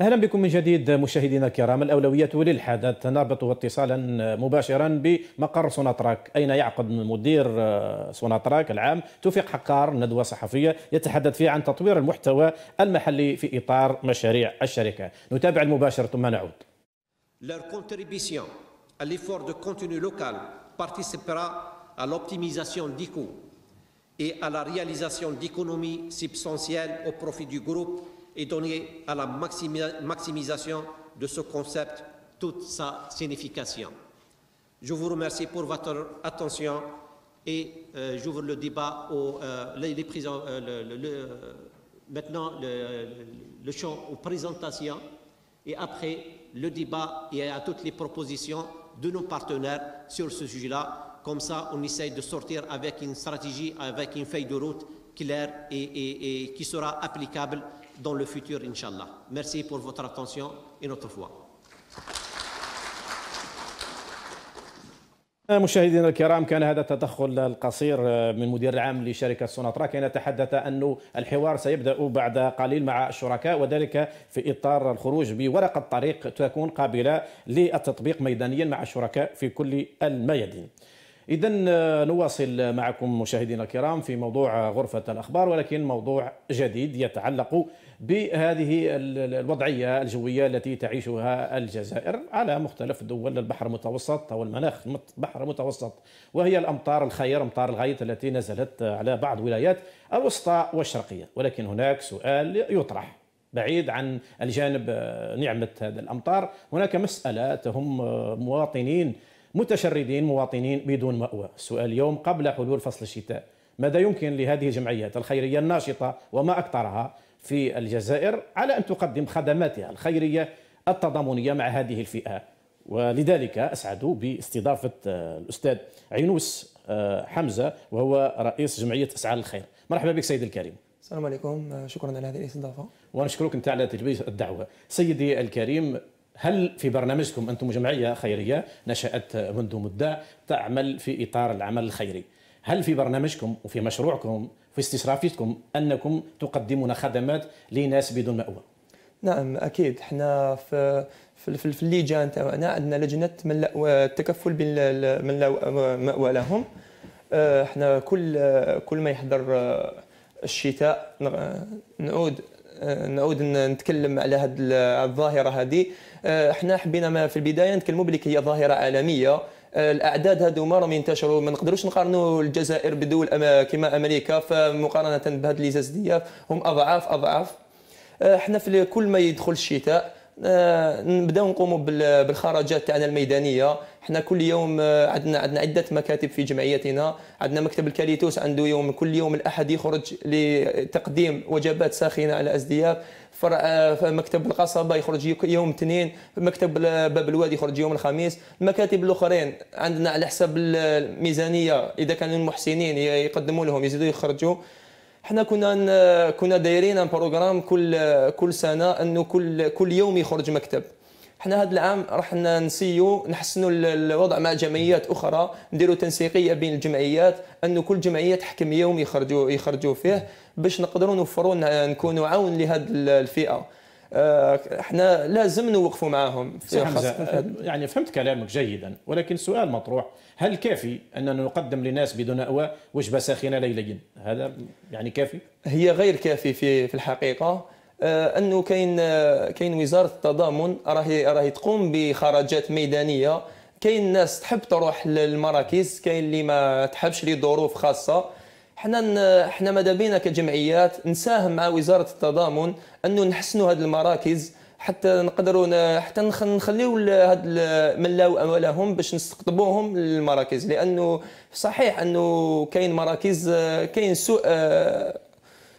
اهلا بكم من جديد مشاهدينا الكرام الاولويه للحدث نربط اتصالا مباشرا بمقر سوناتراك اين يعقد مدير سوناتراك العام توفيق حقار ندوه صحفيه يتحدث فيها عن تطوير المحتوى المحلي في اطار مشاريع الشركه نتابع المباشر ثم نعود Leur contribution à l'effort de contenu local participera à l'optimisation des et à la réalisation d'économies substantielles au profit du groupe et donner à la maximisation de ce concept toute sa signification. Je vous remercie pour votre attention et euh, j'ouvre le débat aux euh, euh, le, maintenant le, champ aux présentations et après le débat et à toutes les propositions de nos partenaires sur ce sujet-là. Comme ça, on essaye de sortir avec une stratégie, avec une feuille de route claire et qui sera applicable dans le futur, Inch'Allah. Merci pour votre attention et notre foi. مشاهدينا الكرام كان هذا التدخل القصير آه، من مدير العام لشركة سوناترا كان تحدث أن الحوار سيبدأ بعد قليل مع الشركاء وذلك في إطار الخروج بورقة طريق تكون قابلة للتطبيق ميدانيا مع الشركاء في كل الميادين إذا آه، نواصل معكم مشاهدينا الكرام في موضوع غرفة الأخبار ولكن موضوع جديد يتعلق بهذه الوضعية الجوية التي تعيشها الجزائر على مختلف دول البحر المتوسط أو المناخ البحر المتوسط وهي الأمطار الخير أمطار الغيث التي نزلت على بعض ولايات الوسطى والشرقية ولكن هناك سؤال يطرح بعيد عن الجانب آه، نعمة هذه الأمطار هناك مسألة تهم آه، مواطنين متشردين مواطنين بدون مأوى السؤال اليوم قبل حلول فصل الشتاء ماذا يمكن لهذه الجمعيات الخيرية الناشطة وما أكثرها في الجزائر على أن تقدم خدماتها الخيرية التضامنية مع هذه الفئة ولذلك أسعد باستضافة آه، الأستاذ عينوس آه، حمزة وهو رئيس جمعية أسعار الخير مرحبا بك سيد الكريم السلام عليكم آه، شكرا على هذه الاستضافه ونشكرك انت على تلبيه الدعوه سيدي الكريم هل في برنامجكم انتم جمعيه خيريه نشات منذ مده تعمل في اطار العمل الخيري هل في برنامجكم وفي مشروعكم في استشرافيتكم انكم تقدمون خدمات لناس بدون ماوى؟ نعم اكيد احنا في في, في اللجان تاعنا عندنا لجنه من التكفل من ماوى لهم آه، احنا كل كل ما يحضر آه، الشتاء نعود آه، نعود نتكلم على هذه الظاهره هذه احنا حبينا ما في البدايه نتكلموا بلي هي ظاهره عالميه الاعداد ما راهم ينتشروا ما نقدروش نقارنوا الجزائر بدول كما امريكا فمقارنه بهاد لي هم اضعاف اضعاف أه، حنا في كل ما يدخل الشتاء آه، نبداو نقوموا بالخرجات تاعنا الميدانيه حنا كل يوم آه، عندنا عندنا عده مكاتب في جمعيتنا عندنا مكتب الكاليتوس عنده يوم كل يوم الاحد يخرج لتقديم وجبات ساخنه على الازدياء فرع آه، مكتب القصبه يخرج يوم اثنين مكتب باب الوادي يخرج يوم الخميس المكاتب الاخرين عندنا على حسب الميزانيه اذا كانوا المحسنين يقدموا لهم يزيدوا يخرجوا حنا كنا كنا دايرين ان بروغرام كل كل سنه انه كل كل يوم يخرج مكتب حنا هذا العام راح نسيو نحسنوا الوضع مع جمعيات اخرى نديروا تنسيقيه بين الجمعيات انه كل جمعيه تحكم يوم يخرجوا يخرجوا فيه باش نقدروا نوفروا نكونوا عون لهذه الفئه آه، احنا لازم نوقفوا معاهم في حمزة آه، يعني فهمت كلامك جيدا ولكن سؤال مطروح هل كافي اننا نقدم لناس بدون اوى وجبه ساخنه ليليا هذا يعني كافي هي غير كافي في في الحقيقه آه، انه كاين كاين وزاره التضامن راهي راهي تقوم بخرجات ميدانيه كاين ناس تحب تروح للمراكز كاين اللي ما تحبش لظروف خاصه حنا حنا ماذا بينا كجمعيات نساهم مع وزاره التضامن انه نحسنوا هذه المراكز حتى نقدروا حتى نخليو هاد من لا اموالهم باش نستقطبوهم للمراكز لانه صحيح انه كاين مراكز آه، كاين سوء آه،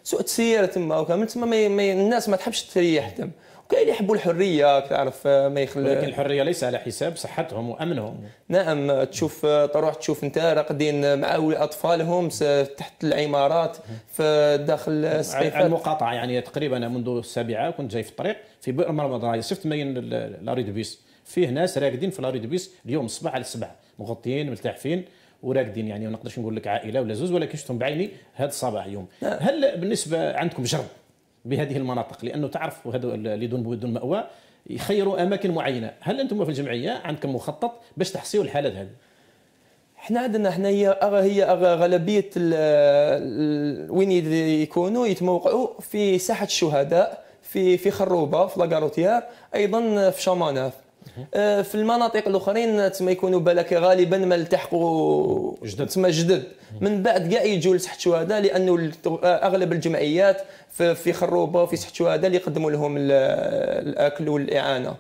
سوء تسيير تما وكامل تما الناس ما تحبش تريح تما كاين يحبوا الحريه تعرف آه، ما يخلى ولكن الحريه ليس على حساب صحتهم وامنهم نعم تشوف آه، تروح تشوف انت راقدين مع اطفالهم تحت العمارات في داخل سقيفات المقاطعه يعني تقريبا منذ السابعه كنت جاي في الطريق في بئر مرمضه شفت ماين لاريد بيس فيه ناس راقدين في لاريد بيس اليوم الصباح على السبعه مغطيين ملتحفين وراقدين يعني ما نقدرش نقول لك عائله ولا زوز ولكن شفتهم بعيني هذا الصباح اليوم نعم. هل بالنسبه عندكم جرب بهذه المناطق لانه تعرف هذو اللي دون بدون ماوى يخيروا اماكن معينه هل انتم في الجمعيه عندكم مخطط باش تحصيوا الحالات هذه احنا عندنا احنا هي أغا هي أغا غالبيه ال الـ وين يكونوا يتموقعوا في ساحه الشهداء في في خروبه في لاكاروتيار ايضا في شاماناف أه، في المناطق الاخرين تما يكونوا بالك غالبا ما التحقوا جدد تما جدد من بعد كاع يجوا لسحت شهداء لانه اغلب الجمعيات في خروبه وفي سحت شهداء اللي يقدموا لهم الاكل والاعانه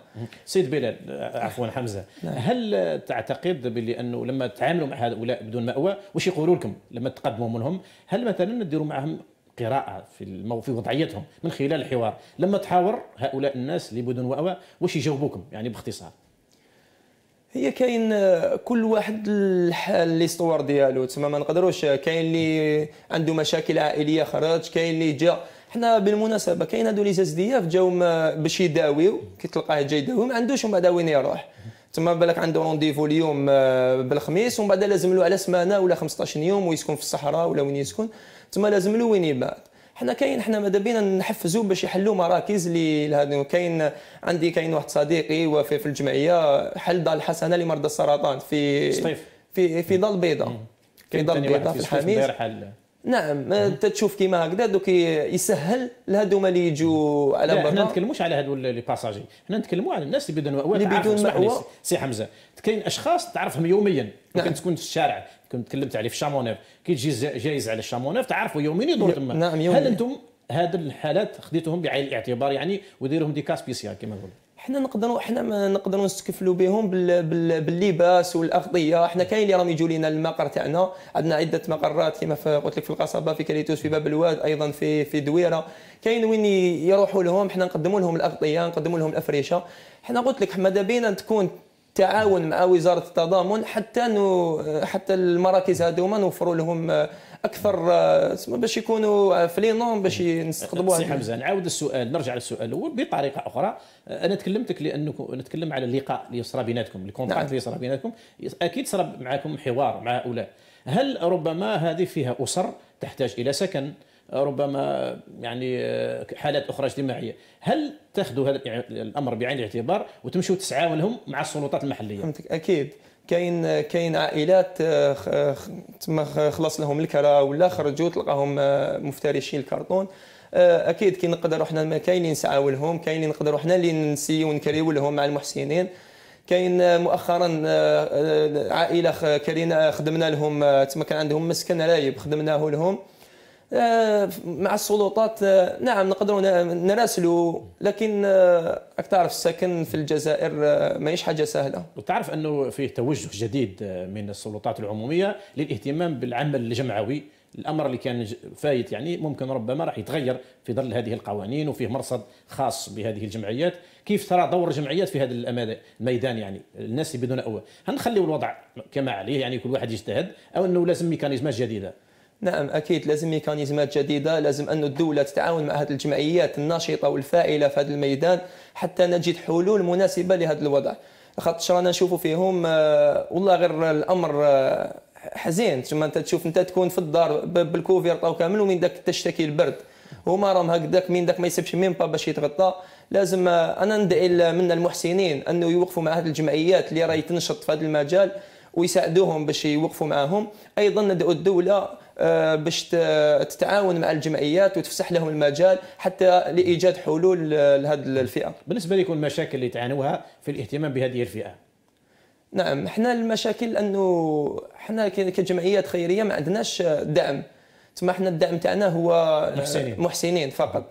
سيد بلال عفوا حمزه نعم. هل تعتقد باللي انه لما تعاملوا مع هؤلاء بدون ماوى واش يقولوا لكم لما تقدموا منهم هل مثلا ديروا معهم قراءه في المو... في وضعيتهم من خلال الحوار لما تحاور هؤلاء الناس اللي بدون واوا واش يجاوبوكم يعني باختصار هي كاين آه، كل واحد الحال ليستوار ديالو تسمى ما نقدروش آه، كاين اللي عنده مشاكل عائليه خرج كاين اللي جا حنا بالمناسبه كاين هادو لي زازدياف جاو آه، باش يداويو كي تلقاه جاي يداوي ما عندوش ومن بعد وين يروح تما بالك عنده رونديفو اليوم بالخميس ومن بعد لازم له على سمانه ولا 15 يوم ويسكن في الصحراء ولا وين يسكن تما لازم له وين يبعد حنا كاين حنا ماذا بينا نحفزوا باش يحلوا مراكز لهذا كاين عندي كاين واحد صديقي وفي في الجمعيه حل دار الحسنه لمرضى السرطان في في في دار البيضاء في دار البيضاء في الحميد نعم انت تشوف كيما هكذا دوك يسهل لهذوما اللي يجوا على برا حنا نتكلموش على هذو لي باساجي حنا نتكلموا على الناس اللي بدون مأوى اللي بدون مأوى سي حمزه كاين اشخاص تعرفهم يوميا نعم. كنت تكون في الشارع كنت تكلمت عليه في شامونيف كي تجي جايز على شامونيف تعرفوا يوميا يدور تما نعم يوميا هل انتم هذه الحالات خديتهم بعين الاعتبار يعني وديرهم دي كاس بيسيال كما نقولوا حنا نقدروا حنا ما نقدروا نستكفلوا بهم باللباس والاغطيه حنا كاين اللي راهم يجوا لنا المقر تاعنا عندنا عده مقرات كما قلت لك في القصبه في كريتوس في باب الواد ايضا في في دويره كاين وين يروحوا لهم حنا نقدموا لهم الاغطيه نقدموا لهم الافريشه حنا قلت لك ماذا بينا تكون تعاون مع وزاره التضامن حتى نو حتى المراكز هذوما نوفروا لهم اكثر آه، اسمه باش يكونوا في لي نون باش نستخدموها سي حمزه نعاود السؤال نرجع للسؤال الاول بطريقه اخرى آه، انا تكلمتك لانه نتكلم على اللقاء اللي صرا بيناتكم الكونتاكت نعم. اللي صرا بيناتكم اكيد صرا معكم حوار مع هؤلاء هل ربما هذه فيها اسر تحتاج الى سكن ربما يعني آه، حالات اخرى اجتماعيه هل تاخذوا هذا الامر بعين الاعتبار وتمشوا تسعاون لهم مع السلطات المحليه اكيد كاين كاين عائلات آه، آه، تما خلص لهم الكرا ولا خرجوا تلقاهم آه، مفترشين الكرتون اكيد كي نقدروا حنا ما كاين اللي نسعاو لهم كاين اللي نقدروا حنا اللي نسيو ونكريو لهم مع المحسنين كاين مؤخرا عائله كرينا خدمنا لهم تما كان عندهم مسكن رايب خدمناه لهم آه، مع السلطات آه، نعم نقدروا نراسلوا لكن راك آه، تعرف السكن في الجزائر ماهيش حاجه سهله وتعرف انه فيه توجه جديد من السلطات العموميه للاهتمام بالعمل الجمعوي الامر اللي كان فايت يعني ممكن ربما راح يتغير في ظل هذه القوانين وفيه مرصد خاص بهذه الجمعيات كيف ترى دور الجمعيات في هذا الميدان يعني الناس اللي بدون اول هل الوضع كما عليه يعني كل واحد يجتهد او انه لازم ميكانيزمات جديده نعم اكيد لازم ميكانيزمات جديده لازم ان الدوله تتعاون مع هذه الجمعيات الناشطه والفاعله في هذا الميدان حتى نجد حلول مناسبه لهذا الوضع خاطرش رانا نشوفوا فيهم آه، والله غير الامر آه، حزين ثم انت تشوف انت تكون في الدار بالكوفي طاو كامل ومن داك تشتكي البرد هما راهم هكذاك من داك ما يسبش مين با باش يتغطى لازم آه، انا ندعي من المحسنين انه يوقفوا مع هذه الجمعيات اللي راهي تنشط في هذا المجال ويساعدوهم باش يوقفوا معاهم ايضا ندعو الدوله آه، باش تتعاون مع الجمعيات وتفسح لهم المجال حتى لايجاد حلول لهذه الفئه. بالنسبه لكم المشاكل اللي تعانوها في الاهتمام بهذه الفئه؟ نعم حنا المشاكل انه حنا كجمعيات خيريه ما عندناش دعم تما حنا الدعم تاعنا هو محسنين, محسنين فقط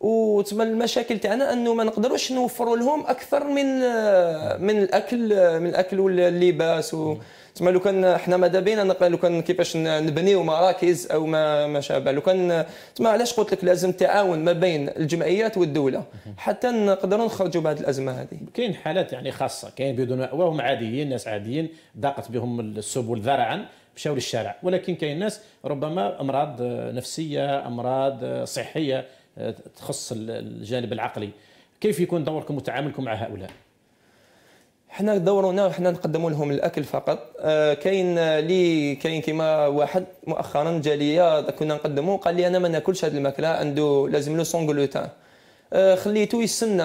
وتما المشاكل تاعنا انه ما نقدروش نوفروا لهم اكثر من من الاكل من الاكل واللباس و تما لو كان حنا ماذا بينا لو كان كيفاش نبنيو مراكز او ما ما شابه لو كان تما علاش قلت لك لازم تعاون ما بين الجمعيات والدوله حتى نقدروا نخرجوا بهذه الازمه هذه كاين حالات يعني خاصه كاين بدون ماوى هم عاديين ناس عاديين ضاقت بهم السبل ذرعا مشاو للشارع ولكن كاين ناس ربما امراض نفسيه امراض صحيه تخص الجانب العقلي كيف يكون دوركم وتعاملكم مع هؤلاء حنا دورنا حنا نقدموا لهم الاكل فقط آه، كاين لي كاين كيما واحد مؤخرا جا ليا كنا نقدموا قال لي انا ما ناكلش هذه الماكله عنده لازم له سون غلوتان آه، خليته يستنى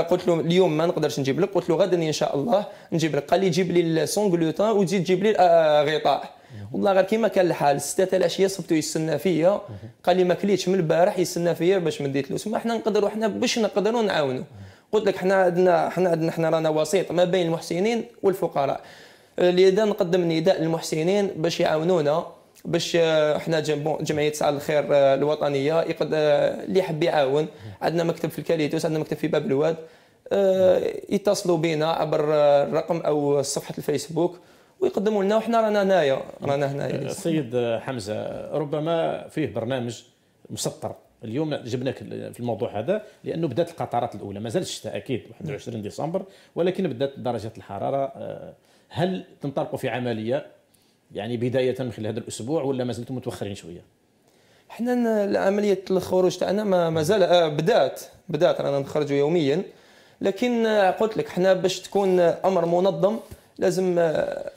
قلت له اليوم ما نقدرش نجيب لك قلت له غدا ان شاء الله نجيب لك قال لي جيب لي سون غلوتان وتزيد تجيب لي آه، غطاء والله غير كيما كان الحال ستة العشيه صبتو يستنى فيا قال لي ما كليتش من البارح يستنى فيا باش مديت له ما حنا نقدروا حنا باش نقدروا نعاونوا قلت لك حنا عندنا حنا عندنا حنا رانا وسيط ما بين المحسنين والفقراء لذا نقدم نداء للمحسنين باش يعاونونا باش احنا آه، جمعيه سعى الخير آه، الوطنيه آه، اللي يحب يعاون عندنا مكتب في الكاليتوس عندنا مكتب في باب الواد يتصلوا بنا عبر الرقم او صفحه الفيسبوك ويقدموا لنا وحنا رانا هنايا رانا هنايا السيد أه، حمزه ربما فيه برنامج مسطر اليوم جبناك في الموضوع هذا لانه بدات القطارات الاولى ما زال الشتاء اكيد 21 ديسمبر ولكن بدات درجه الحراره أه، هل تنطلقوا في عمليه يعني بدايه من خلال هذا الاسبوع ولا ما زلتم متوخرين شويه؟ حنا عمليه الخروج تاعنا ما زال أه، بدات بدات رانا نخرجوا يوميا لكن قلت لك حنا باش تكون امر منظم لازم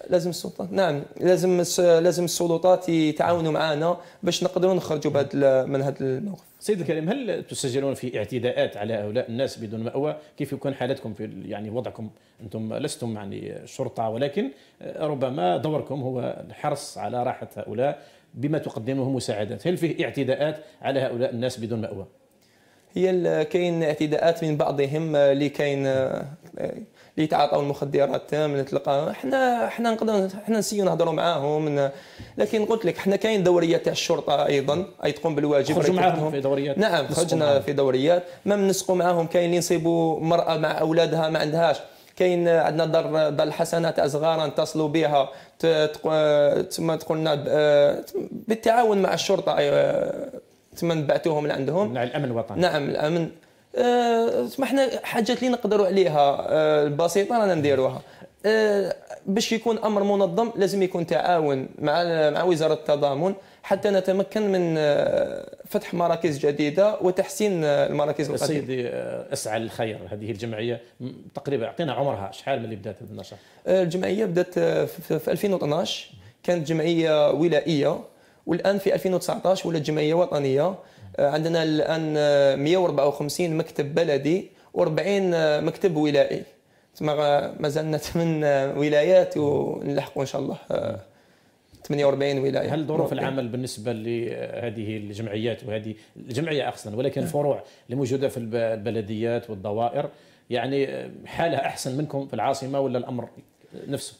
لازم السلطات نعم لازم لازم السلطات يتعاونوا معنا باش نقدروا نخرجوا بهذا من هذا الموقف سيد الكريم هل تسجلون في اعتداءات على هؤلاء الناس بدون مأوى كيف يكون حالتكم في يعني وضعكم انتم لستم يعني شرطه ولكن ربما دوركم هو الحرص على راحه هؤلاء بما تقدمه مساعدات هل فيه اعتداءات على هؤلاء الناس بدون مأوى هي كاين اعتداءات من بعضهم آه، آه، اللي كاين اللي يتعاطوا المخدرات تامن تلقى حنا حنا نقدر حنا نسيو نهضروا معاهم لكن قلت لك حنا كاين دوريات تاع الشرطه ايضا اي تقوم بالواجب خرجوا نعم، معاهم في دوريات نعم خرجنا في دوريات ما منسقوا معاهم كاين اللي نصيبوا مراه مع اولادها ما عندهاش كاين آه، عندنا دار دار الحسنات صغار نتصلوا بها تما تقولنا بالتعاون مع الشرطه تما نبعثوهم لعندهم نعم الامن الوطني نعم الامن تما آه، حنا حاجات اللي نقدروا عليها آه، البسيطه رانا نديروها آه، باش يكون امر منظم لازم يكون تعاون مع مع وزاره التضامن حتى نتمكن من فتح مراكز جديده وتحسين المراكز القديمه. سيدي اسعى للخير هذه الجمعيه تقريبا اعطينا عمرها شحال من اللي بدات النشاط؟ الجمعيه بدات في 2012 كانت جمعيه ولائيه والان في 2019 ولات جمعيه وطنيه آه، عندنا الان 154 آه، مكتب بلدي و40 آه، مكتب ولائي تما مازلنا 8 ولايات ونلحقوا ان شاء الله 48 ولايه هل ظروف العمل بالنسبه لهذه الجمعيات وهذه الجمعيه اصلا ولكن الفروع نعم. الموجوده في البلديات والدوائر يعني حالها احسن منكم في العاصمه ولا الامر نفسه؟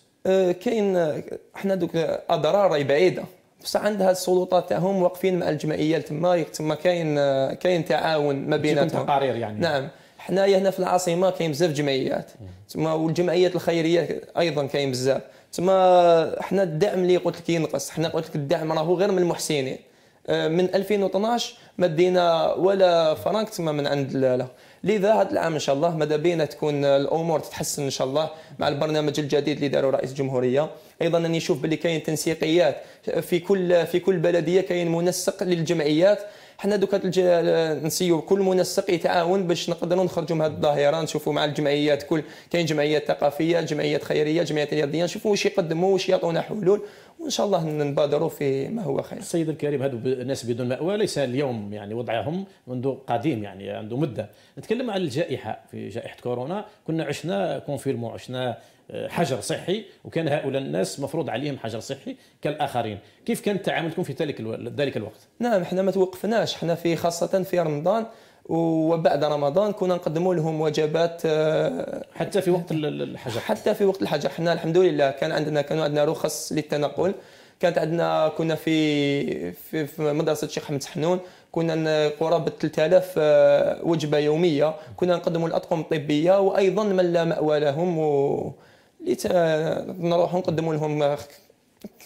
كاين احنا دوك اضرار بعيده بصح عندها السلطات تاعهم واقفين مع الجمعيه تما تما كاين كاين تعاون ما بيناتهم تقارير يعني نعم حنايا هنا في العاصمه كاين بزاف جمعيات تما والجمعيات الخيريه ايضا كاين بزاف تما حنا الدعم اللي قلت لك ينقص حنا قلت لك الدعم راهو غير من المحسنين آه، من 2012 ما دينا ولا فرانك تما من عند لا لذا هذا العام ان شاء الله ماذا بينا تكون الامور تتحسن ان شاء الله مع البرنامج الجديد اللي داره رئيس الجمهوريه ايضا اني نشوف باللي كاين تنسيقيات في كل في كل بلديه كاين منسق للجمعيات حنا دوكا نسيو كل منسق يتعاون باش نقدروا نخرجوا من هذه الظاهره نشوفوا مع الجمعيات كل كاين جمعيات ثقافيه جمعيات خيريه جمعيات رياضيه نشوفوا واش يقدموا واش يعطونا حلول وان شاء الله نبادروا في ما هو خير. السيد الكريم هذو الناس بدون مأوى ليس اليوم يعني وضعهم منذ قديم يعني عنده مده. نتكلم عن الجائحه في جائحه كورونا كنا عشنا كونفيرمون عشنا حجر صحي وكان هؤلاء الناس مفروض عليهم حجر صحي كالاخرين كيف كان تعاملكم في ذلك ذلك الوقت نعم احنا ما توقفناش احنا في خاصه في رمضان وبعد رمضان كنا نقدموا لهم وجبات آه، حتى في وقت الحجر حتى في وقت الحجر احنا الحمد لله كان عندنا كانوا عندنا رخص للتنقل كانت عندنا كنا في في, في مدرسه الشيخ حمد حنون كنا قرابه 3000 آه، وجبه يوميه كنا نقدموا الاطقم الطبيه وايضا من لا ماوى لهم و اللي نروح نقدم لهم آه،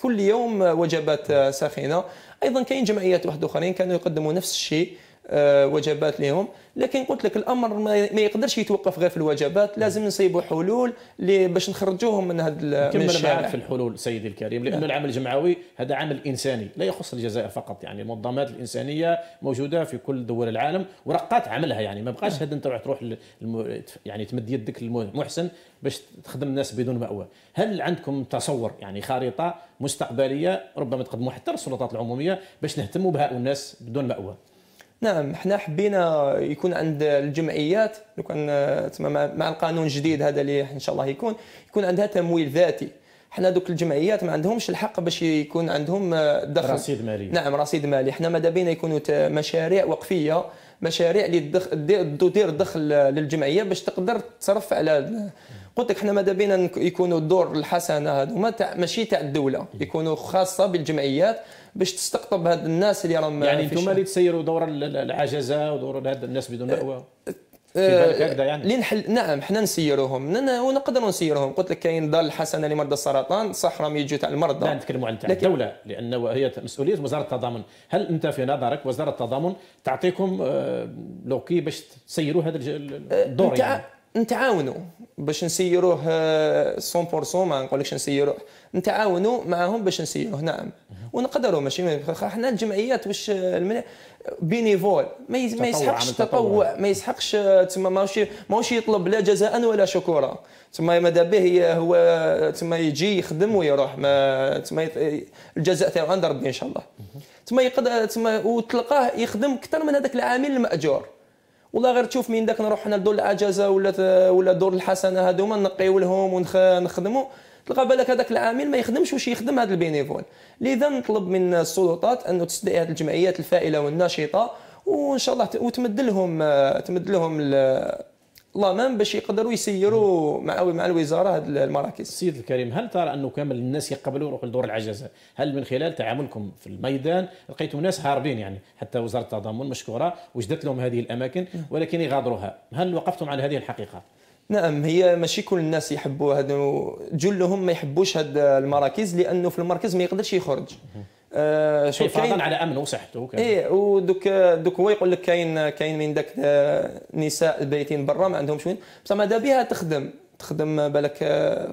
كل يوم آه، وجبات آه، ساخنه ايضا كاين جمعيات واحد اخرين كانوا يقدموا نفس الشيء آه، وجبات لهم لكن قلت لك الامر ما يقدرش يتوقف غير في الوجبات لازم نصيبوا حلول باش نخرجوهم من هذا من الشارع في الحلول سيدي الكريم لانه نعم. العمل الجمعوي هذا عمل انساني لا يخص الجزائر فقط يعني المنظمات الانسانيه موجوده في كل دول العالم ورقات عملها يعني ما بقاش هذا انت تروح الم... يعني تمد يدك للمحسن باش تخدم الناس بدون مأوى هل عندكم تصور يعني خريطه مستقبليه ربما تقدموها حتى للسلطات العموميه باش نهتموا بهؤلاء الناس بدون مأوى نعم حنا حبينا يكون عند الجمعيات لو كان آه، مع القانون الجديد هذا اللي ان شاء الله يكون يكون عندها تمويل ذاتي حنا دوك الجمعيات ما عندهمش الحق باش يكون عندهم آه، دخل رصيد مالي نعم رصيد مالي حنا ماذا بينا يكونوا مشاريع وقفيه مشاريع اللي تدير دخل آه، للجمعيه باش تقدر تصرف على قلت لك حنا ماذا بينا يكونوا الدور الحسنه هذوما ماشي تاع الدوله إيه. يكونوا خاصه بالجمعيات باش تستقطب هاد الناس اللي راهم يعني انتم اللي تسيروا دور العجزه ودور هاد الناس بدون مأوى أه، أه، يعني نحل نعم حنا نسيروهم ونقدروا نسيروهم قلت لك كاين دار الحسنه لمرضى السرطان صح راهم يجوا تاع المرضى لا نتكلموا عن تاع لكن... الدوله لان هي مسؤوليه وزاره التضامن هل انت في نظرك وزاره التضامن تعطيكم أه، لوكي باش تسيروا هذا الدور يعني نتعاونوا باش نسيروه 100% ما نقولكش نسيروه نتعاونوا معاهم باش نسيروه نعم ونقدروا ماشي حنا الجمعيات واش بينيفول ما يسحقش تطوع ما يسحقش تما ماهوش ماهوش يطلب لا جزاء ولا شكورا تما ماذا به هو تما يجي يخدم ويروح ما تما الجزاء تاعو عند ربي ان شاء الله تما يقدر تما وتلقاه يخدم اكثر من هذاك العامل الماجور والله غير تشوف من داك نروح حنا لدور العجزه ولا ولا دور الحسنه هذوما نقيو لهم ونخدموا تلقى بالك هذاك العامل ما يخدمش واش يخدم هذا البينيفول لذا نطلب من السلطات انه تستدعي هذه الجمعيات الفائله والناشطه وان شاء الله وتمد لهم آه، تمد لهم مام باش يقدروا يسيروا مع مع الوزاره هذه المراكز. سيد الكريم هل ترى انه كامل الناس يقبلوا يروحوا لدور العجزه؟ هل من خلال تعاملكم في الميدان لقيتوا ناس هاربين يعني حتى وزاره التضامن مشكوره وجدت لهم هذه الاماكن نعم. ولكن يغادروها، هل وقفتم على هذه الحقيقه؟ نعم هي ماشي كل الناس يحبوا هاد جلهم ما يحبوش هاد المراكز لانه في المركز ما يقدرش يخرج آه شوف حفاظا على امنه وصحته ايه ودوك دوك هو يقول لك كاين كاين من داك نساء البيتين برا ما عندهمش وين بصح ماذا بها تخدم تخدم بالك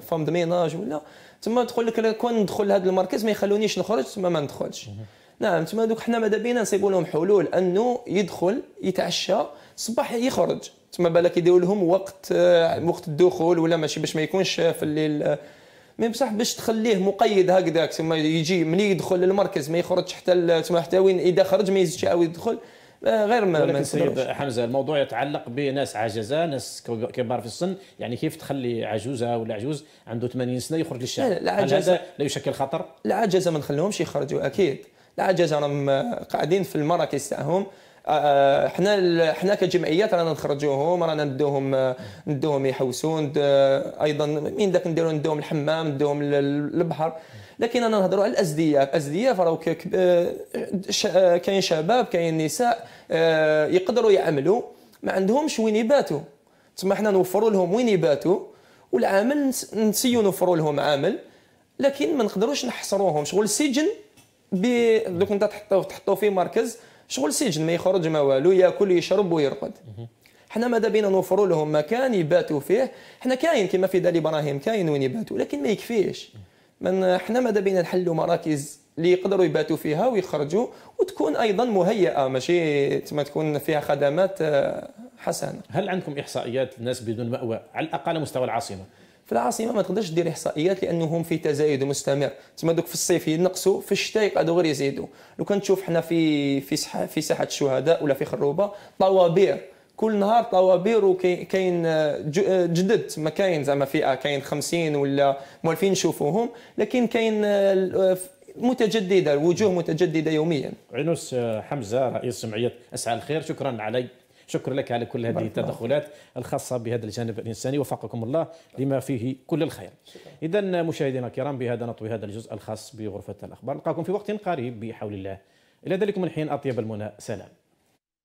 فام دو ميناج ولا تما تقول لك كون ندخل لهذا المركز ما يخلونيش نخرج تما ما ندخلش نعم تما دوك حنا ماذا بينا نصيبوا لهم حلول انه يدخل يتعشى الصباح يخرج تما بالك يديروا لهم وقت آه، وقت الدخول ولا ماشي باش ما يكونش في الليل مي بصح باش تخليه مقيد هكذاك تما يجي ملي يدخل للمركز ما يخرجش حتى تما حتى وين اذا خرج ما يزيدش يعاود يدخل آه، غير ما ولكن سيد حمزه الموضوع يتعلق بناس عجزه ناس كبار في السن يعني كيف تخلي عجوزه ولا عجوز عنده 80 سنه يخرج للشارع العجزة هذا لا يشكل خطر؟ العجزه ما نخليهمش يخرجوا اكيد العجزه راهم قاعدين في المراكز تاعهم آه، آه، حنا حنا كجمعيات رانا نخرجوهم رانا ندوهم آه، ندوهم يحوسون ايضا من داك نديرو ندوهم الحمام ندوهم للبحر لكن انا نهضروا على الازدياف الازدياف راهو كاين شباب كاين نساء يقدروا يعملوا ما عندهمش وين يباتوا تما حنا نوفروا لهم وين يباتوا والعامل نسيو نوفروا لهم عامل لكن ما نقدروش نحصروهم شغل السجن دوك انت تحطوه تحطوه في مركز شغل سجن ما يخرج ما والو ياكل يشرب ويرقد حنا ماذا بينا نوفروا لهم مكان يباتوا فيه حنا كاين كما في دار ابراهيم كاين وين يباتوا لكن ما يكفيش من حنا ماذا بينا نحلوا مراكز اللي يقدروا يباتوا فيها ويخرجوا وتكون ايضا مهيئه ماشي تما تكون فيها خدمات آه، حسنه هل عندكم احصائيات الناس بدون ماوى على الاقل مستوى العاصمه في العاصمه ما تقدرش دير احصائيات لانهم في تزايد مستمر تما دوك في الصيف ينقصوا في الشتاء يقعدوا غير يزيدوا لو كان تشوف حنا في في ساحه في ساحه الشهداء ولا في خروبه طوابير كل نهار طوابير وكاين آه، آه، جدد ما كاين زعما فئه كاين 50 ولا موالفين نشوفوهم لكن كاين آه، متجدده الوجوه متجدده يوميا عنوس حمزه رئيس جمعيه اسعى الخير شكرا علي شكرا لك على كل هذه التدخلات الخاصه بهذا الجانب الانساني وفقكم الله لما فيه كل الخير اذا مشاهدينا الكرام بهذا نطوي هذا الجزء الخاص بغرفه الاخبار نلقاكم في وقت قريب بحول الله الى ذلك من حين اطيب المنى سلام